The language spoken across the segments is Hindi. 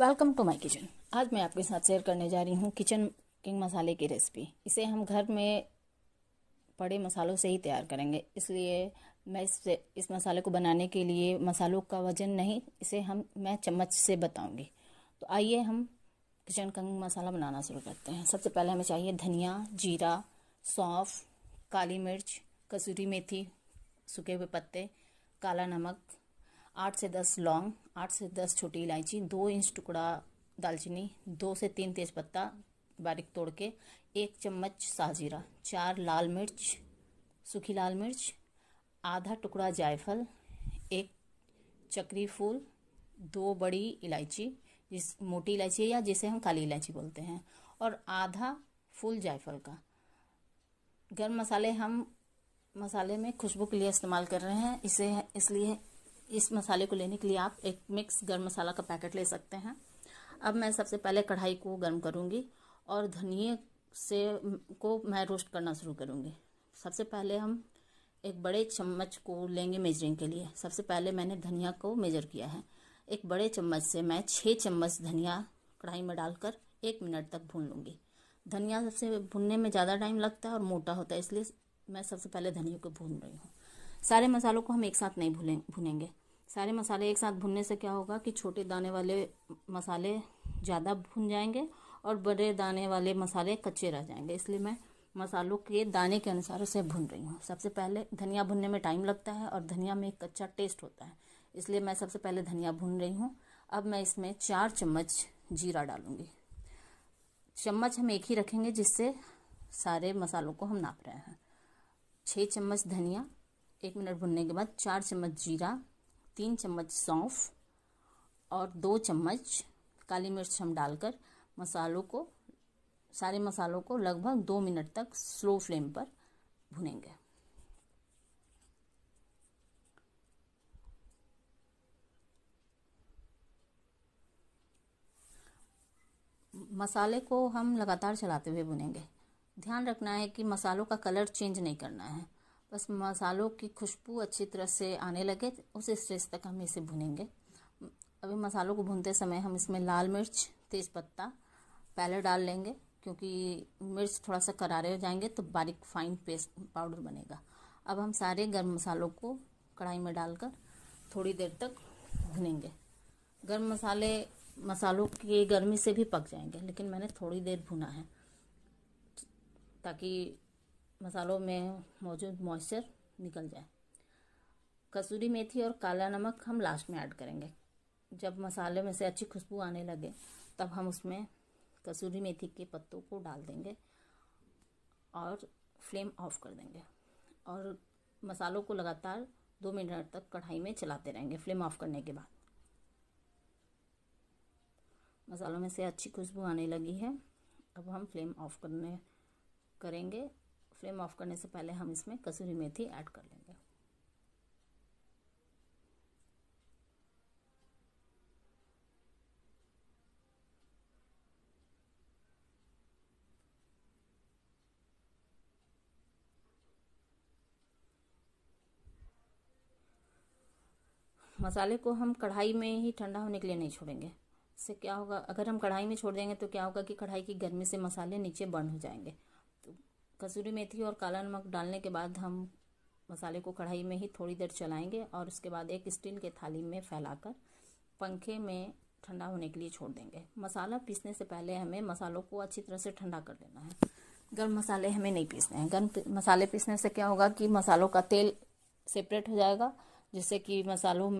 वेलकम टू माय किचन आज मैं आपके साथ शेयर करने जा रही हूँ किचन किंग मसाले की रेसिपी इसे हम घर में पड़े मसालों से ही तैयार करेंगे इसलिए मैं इस इस मसाले को बनाने के लिए मसालों का वजन नहीं इसे हम मैं चम्मच से बताऊँगी तो आइए हम किचन किंग मसाला बनाना शुरू करते हैं सबसे पहले हमें चाहिए धनिया जीरा सौंफ काली मिर्च कसूरी मेथी सूखे हुए पत्ते काला नमक आठ से दस लौंग आठ से दस छोटी इलायची दो इंच टुकड़ा दालचीनी दो से तीन तेज़पत्ता बारीक तोड़ के एक चम्मच साजीरा चार लाल मिर्च सूखी लाल मिर्च आधा टुकड़ा जायफल एक चक्री फूल दो बड़ी इलायची जिस मोटी इलायची या जिसे हम काली इलायची बोलते हैं और आधा फूल जायफल का गर्म मसाले हम मसाले में खुशबू के लिए इस्तेमाल कर रहे हैं इसे इसलिए इस मसाले को लेने के लिए आप एक मिक्स गर्म मसाला का पैकेट ले सकते हैं अब मैं सबसे पहले कढ़ाई को गर्म करूँगी और धनिए से को मैं रोस्ट करना शुरू करूँगी सबसे पहले हम एक बड़े चम्मच को लेंगे मेजरिंग के लिए सबसे पहले मैंने धनिया को मेजर किया है एक बड़े चम्मच से मैं छः चम्मच धनिया कढ़ाई में डालकर एक मिनट तक भून लूँगी धनिया सबसे भुनने में ज़्यादा टाइम लगता है और मोटा होता है इसलिए मैं सबसे पहले धनिया को भून रही हूँ सारे मसालों को हम एक साथ नहीं भूलें भुनेंगे सारे मसाले एक साथ भुनने से क्या होगा कि छोटे दाने वाले मसाले ज़्यादा भुन जाएंगे और बड़े दाने वाले मसाले कच्चे रह जाएंगे इसलिए मैं मसालों के दाने के अनुसार उसे भून रही हूँ सबसे पहले धनिया भुनने में टाइम लगता है और धनिया में एक कच्चा टेस्ट होता है इसलिए मैं सबसे पहले धनिया भून रही हूँ अब मैं इसमें चार चम्मच जीरा डालूंगी चम्मच हम एक ही रखेंगे जिससे सारे मसालों को हम नाप रहे हैं छः चम्मच धनिया एक मिनट भुनने के बाद चार चम्मच जीरा तीन चम्मच सौंफ और दो चम्मच काली मिर्च हम डालकर मसालों को सारे मसालों को लगभग दो मिनट तक स्लो फ्लेम पर भुनेंगे मसाले को हम लगातार चलाते हुए भुनेंगे ध्यान रखना है कि मसालों का कलर चेंज नहीं करना है बस मसालों की खुशबू अच्छी तरह से आने लगे उस स्टेज तक हम इसे भुनेंगे अभी मसालों को भूनते समय हम इसमें लाल मिर्च तेज़ पत्ता पहले डाल लेंगे क्योंकि मिर्च थोड़ा सा करारे हो जाएंगे तो बारीक फाइन पेस्ट पाउडर बनेगा अब हम सारे गर्म मसालों को कढ़ाई में डालकर थोड़ी देर तक भुनेंगे गर्म मसाले मसालों की गर्मी से भी पक जाएंगे लेकिन मैंने थोड़ी देर भुना है ताकि मसालों में मौजूद मॉइस्चर निकल जाए कसूरी मेथी और काला नमक हम लास्ट में ऐड करेंगे जब मसाले में से अच्छी खुशबू आने लगे तब हम उसमें कसूरी मेथी के पत्तों को डाल देंगे और फ्लेम ऑफ कर देंगे और मसालों को लगातार दो मिनट तक कढ़ाई में चलाते रहेंगे फ्लेम ऑफ करने के बाद मसालों में से अच्छी खुशबू आने लगी है अब हम फ्लेम ऑफ करने करेंगे फ्लेम ऑफ करने से पहले हम इसमें कसूरी मेथी ऐड कर लेंगे मसाले को हम कढ़ाई में ही ठंडा होने के लिए नहीं छोड़ेंगे इससे क्या होगा अगर हम कढ़ाई में छोड़ देंगे तो क्या होगा कि कढ़ाई की गर्मी से मसाले नीचे बर्न हो जाएंगे कसूरी मेथी और काला नमक डालने के बाद हम मसाले को कढ़ाई में ही थोड़ी देर चलाएंगे और उसके बाद एक स्टील के थाली में फैलाकर पंखे में ठंडा होने के लिए छोड़ देंगे मसाला पीसने से पहले हमें मसालों को अच्छी तरह से ठंडा कर लेना है गर्म मसाले हमें नहीं पीसने हैं गर्म मसाले पीसने से क्या होगा कि मसालों का तेल सेपरेट हो जाएगा जिससे कि मसालों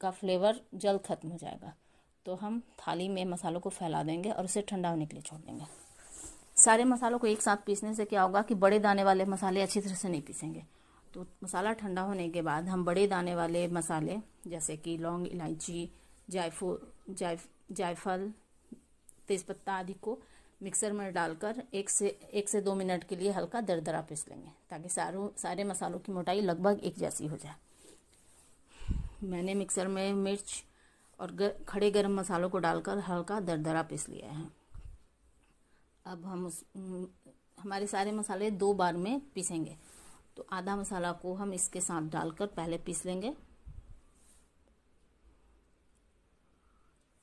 का फ्लेवर जल्द ख़त्म हो जाएगा तो हम थाली में मसालों को फैला देंगे और उसे ठंडा होने के लिए छोड़ देंगे सारे मसालों को एक साथ पीसने से क्या होगा कि बड़े दाने वाले मसाले अच्छी तरह से नहीं पीसेंगे तो मसाला ठंडा होने के बाद हम बड़े दाने वाले मसाले जैसे कि लौंग इलायची जायफो जायफल जायफल तेज़पत्ता आदि को मिक्सर में डालकर एक से एक से दो मिनट के लिए हल्का दरदरा पीस लेंगे ताकि सारों सारे मसालों की मोटाई लगभग एक जैसी हो जाए मैंने मिक्सर में मिर्च और गर, खड़े गर्म मसालों को डालकर हल्का दरदरा पीस लिया है अब हम उस हमारे सारे मसाले दो बार में पीसेंगे तो आधा मसाला को हम इसके साथ डालकर पहले पीस लेंगे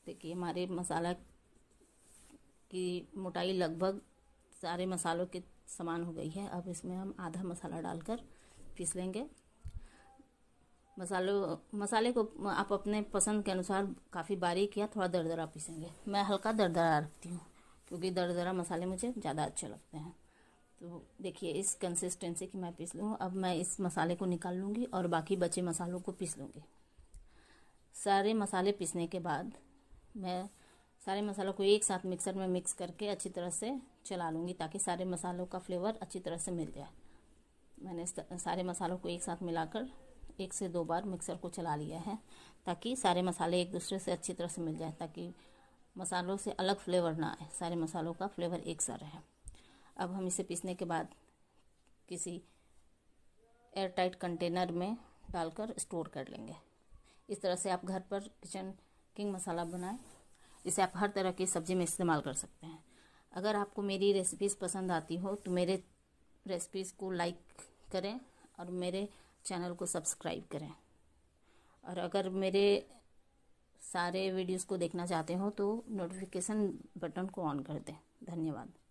देखिए हमारे मसाला की मोटाई लगभग सारे मसालों के समान हो गई है अब इसमें हम आधा मसाला डालकर पीस लेंगे मसालों मसाले को आप अपने पसंद के अनुसार काफ़ी बारीक या थोड़ा दरदरा पीसेंगे मैं हल्का दरदरा रखती हूँ क्योंकि दर दरा मसाले मुझे ज़्यादा अच्छे लगते हैं तो देखिए इस कंसिस्टेंसी की मैं पीस लूँ अब मैं इस मसाले को निकाल लूँगी और बाकी बचे मसालों को पीस लूँगी सारे मसाले पीसने के बाद मैं सारे मसालों को एक साथ मिक्सर में मिक्स करके अच्छी तरह से चला लूँगी ताकि सारे मसालों का फ्लेवर अच्छी तरह से मिल जाए मैंने सारे मसालों को एक साथ मिलाकर एक से दो बार मिक्सर को चला लिया है ताकि सारे मसाले एक दूसरे से अच्छी तरह से मिल जाए ताकि मसालों से अलग फ्लेवर ना आए सारे मसालों का फ्लेवर एक सा रहे अब हम इसे पीसने के बाद किसी एयर टाइट कंटेनर में डालकर स्टोर कर लेंगे इस तरह से आप घर पर किचन किंग मसाला बनाएं इसे आप हर तरह की सब्ज़ी में इस्तेमाल कर सकते हैं अगर आपको मेरी रेसिपीज़ पसंद आती हो तो मेरे रेसिपीज़ को लाइक करें और मेरे चैनल को सब्सक्राइब करें और अगर मेरे सारे वीडियोस को देखना चाहते हो तो नोटिफिकेशन बटन को ऑन कर दें धन्यवाद